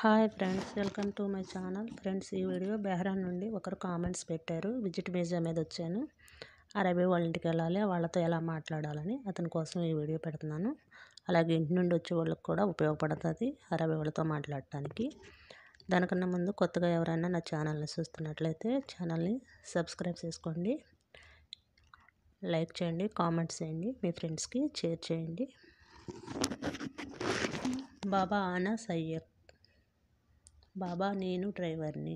hi friends welcome to my channel friends ఈ video Bahrain నుండి ఒకరు కామెంట్స్ పెట్టారు విజిట్ మ్యూజియం మీద వచ్చాను అరబీ వాళ్ళ ఇంటికి వెళ్ళాలి వాళ్ళతో ఎలా మాట్లాడాలని అతని కోసం ఈ వీడియో పెడుతున్నాను అలాగే ఇంటి నుండి వచ్చే వాళ్ళకి కూడా ఉపయోగపడుతుంది అరబీ వాళ్ళతో మాట్లాడటానికి దానికన్నా ముందు కొత్తగా ఎవరైనా నా ఛానల్ని చూస్తున్నట్లయితే ఛానల్ని సబ్స్క్రైబ్ చేసుకోండి లైక్ చేయండి కామెంట్స్ చేయండి మీ ఫ్రెండ్స్కి షేర్ చేయండి బాబా ఆనా సయ్యద్ బాబా నేను డ్రైవర్ని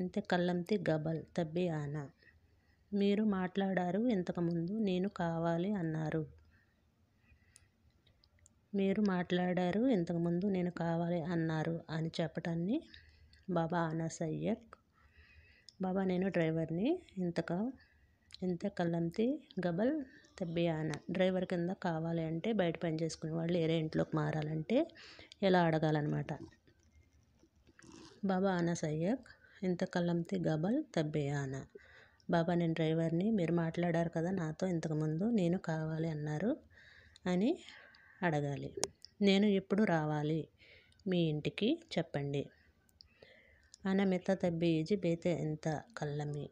ఎంత కళ్ళంతి గబల్ తబ్బి ఆనా మీరు మాట్లాడారు ఇంతకుముందు నేను కావాలి అన్నారు మీరు మాట్లాడారు ఇంతకుముందు నేను కావాలి అన్నారు అని చెప్పటాన్ని బాబా అనాస్ అయ్యర్ బాబా నేను డ్రైవర్ని ఇంతక ఇంత కళ్ళంతి గబల్ తబ్బి ఆనా డ్రైవర్ కింద కావాలి అంటే బయట పని చేసుకునే వాళ్ళు వేరే ఇంట్లోకి మారాలంటే ఎలా అడగాలన్నమాట బాబా ఆనా సయ్యక్ ఇంత కళ్ళంతి గబల్ ఆనా బాబా నేను డ్రైవర్ని మీరు మాట్లాడారు కదా నాతో ఇంతకుముందు నేను కావాలి అన్నారు అని అడగాలి నేను ఎప్పుడు రావాలి మీ ఇంటికి చెప్పండి ఆన మిత తబ్బీజి బేతే ఎంత కళ్ళమి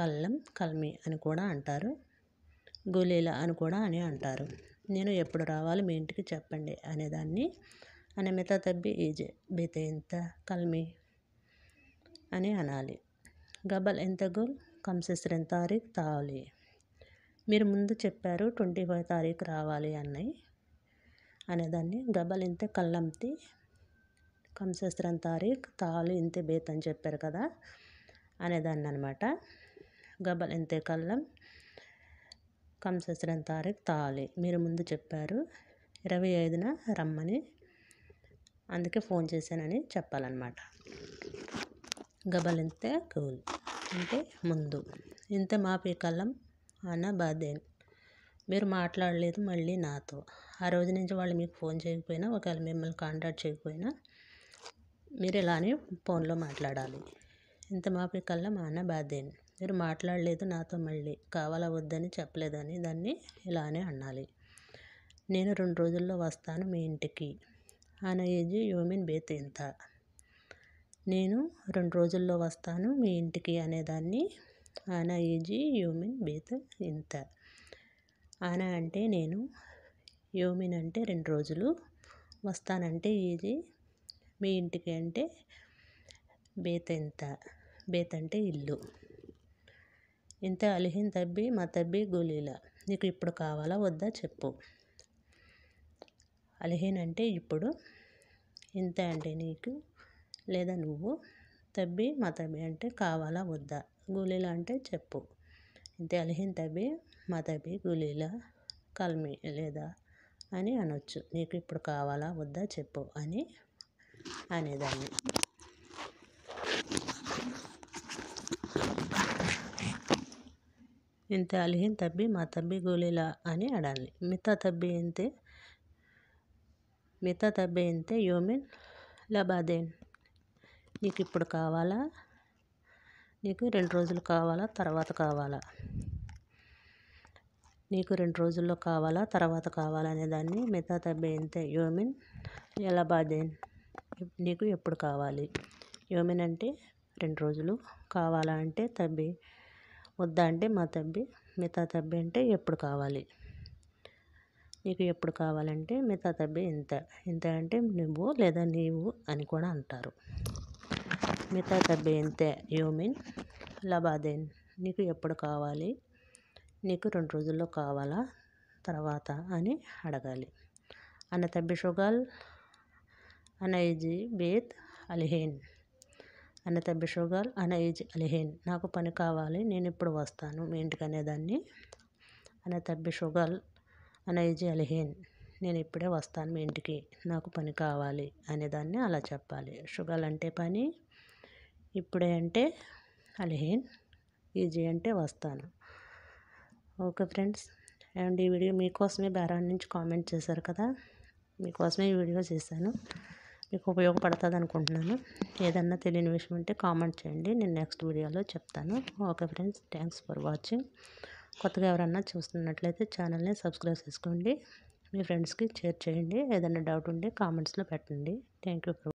కల్లం కల్మి అని కూడా అంటారు గులీల అని కూడా అని అంటారు నేను ఎప్పుడు రావాలి మీ ఇంటికి చెప్పండి అనేదాన్ని అనమిత తబ్బి ఈజ్ బీతే ఎంత కల్మి అని అనాలి గబల్ ఎంత గోల్ కమ్సిస్రెన్ తారీఖ్ తావాలి మీరు ముందు చెప్పారు ట్వంటీ ఫైవ్ తారీఖు రావాలి అన్నాయి అనేదాన్ని గబల్ ఇంత కల్లంతి కమ్సిస్రెన్ తారీఖ్ తావాలి ఇంతే బేత్ అని చెప్పారు కదా అనేదాన్ని అనమాట గబల్ ఇంతే కల్లం కమ్సిస్రెన్ తారీఖ్ తావాలి మీరు ముందు చెప్పారు ఇరవై ఐదున రమ్మని అందుకే ఫోన్ చేశానని చెప్పాలన్నమాట గబలంతే కూల్ అంటే ముందు ఇంత కళ్ళం అన్న బాధేన్ మీరు మాట్లాడలేదు మళ్ళీ నాతో ఆ రోజు నుంచి వాళ్ళు మీకు ఫోన్ చేయకపోయినా ఒకవేళ మిమ్మల్ని కాంటాక్ట్ చేయకపోయినా మీరు ఇలానే ఫోన్లో మాట్లాడాలి ఇంత మాపేకల్లా మా అన్న బాధేన్ మీరు మాట్లాడలేదు నాతో మళ్ళీ కావాలా వద్దని చెప్పలేదని దాన్ని ఇలానే అనాలి నేను రెండు రోజుల్లో వస్తాను మీ ఇంటికి ఆయన ఏజ్ యూమిన్ బేత్ ఎంత నేను రెండు రోజుల్లో వస్తాను మీ ఇంటికి అనేదాన్ని ఆనా ఈజీ యూమిన్ బీత ఇంత ఆనా అంటే నేను యోమిన్ అంటే రెండు రోజులు వస్తానంటే ఈజీ మీ ఇంటికి అంటే బేత ఇంత బేత అంటే ఇల్లు ఇంత అలిహిన్ తబ్బి మా తబ్బి గోలీలా నీకు ఇప్పుడు కావాలా వద్దా చెప్పు అలిహిన్ అంటే ఇప్పుడు ఇంత అంటే నీకు లేదా నువ్వు తబ్బి మా తబ్బి అంటే కావాలా వద్దా గులీలా అంటే చెప్పు ఇంతే అలిహిన్ తబ్బి మా తబ్బి గులీలా కల్మి లేదా అని అనొచ్చు నీకు ఇప్పుడు కావాలా వద్దా చెప్పు అని అనేదాన్ని ఇంత అలిహిన్ తబ్బి మా తబ్బి గులీలా అని అడాలి మిగతా తబ్బి ఇంతే మిగతా తబ్బి ఇంతే యోమిన్ లబాదేన్ నీకు ఇప్పుడు కావాలా నీకు రెండు రోజులు కావాలా తర్వాత కావాలా నీకు రెండు రోజుల్లో కావాలా తర్వాత కావాలా అనే దాన్ని మిగతా ఇంతే యోమిన్ ఎలా బాధేన్ నీకు ఎప్పుడు కావాలి యోమిన్ అంటే రెండు రోజులు కావాలా అంటే తబ్బి వద్దా అంటే మా తబ్బి మిగతా తబ్బి అంటే ఎప్పుడు కావాలి నీకు ఎప్పుడు కావాలంటే మిగతా తబ్బి ఇంత ఇంత అంటే నువ్వు లేదా నీవు అని కూడా అంటారు మిగతా ఎంతే యూ మీన్ లబాదేన్ నీకు ఎప్పుడు కావాలి నీకు రెండు రోజుల్లో కావాలా తర్వాత అని అడగాలి అన్న తబ్బిషుగల్ అనైజీ బేత్ అలిహేన్ అన్న తబ్బిషుగల్ అనైజీ అలిహేన్ నాకు పని కావాలి నేను ఇప్పుడు వస్తాను మీ ఇంటికి అనేదాన్ని అన్న తబ్బిషుగల్ అనైజీ అలిహేన్ నేను ఇప్పుడే వస్తాను మీ ఇంటికి నాకు పని కావాలి అనేదాన్ని అలా చెప్పాలి షుగర్ అంటే పని ఇప్పుడే అంటే అలహేన్ ఈజీ అంటే వస్తాను ఓకే ఫ్రెండ్స్ అండ్ ఈ వీడియో మీకోసమే బేరాన్ నుంచి కామెంట్ చేశారు కదా మీకోసమే ఈ వీడియో చేశాను మీకు ఉపయోగపడుతుంది అనుకుంటున్నాను ఏదన్నా తెలియని విషయం ఉంటే కామెంట్ చేయండి నేను నెక్స్ట్ వీడియోలో చెప్తాను okay friends thanks for watching కొత్తగా ఎవరన్నా చూస్తున్నట్లయితే ఛానల్ని సబ్స్క్రైబ్ చేసుకోండి మీ ఫ్రెండ్స్కి షేర్ చేయండి ఏదైనా డౌట్ ఉంటే కామెంట్స్లో పెట్టండి థ్యాంక్ యూ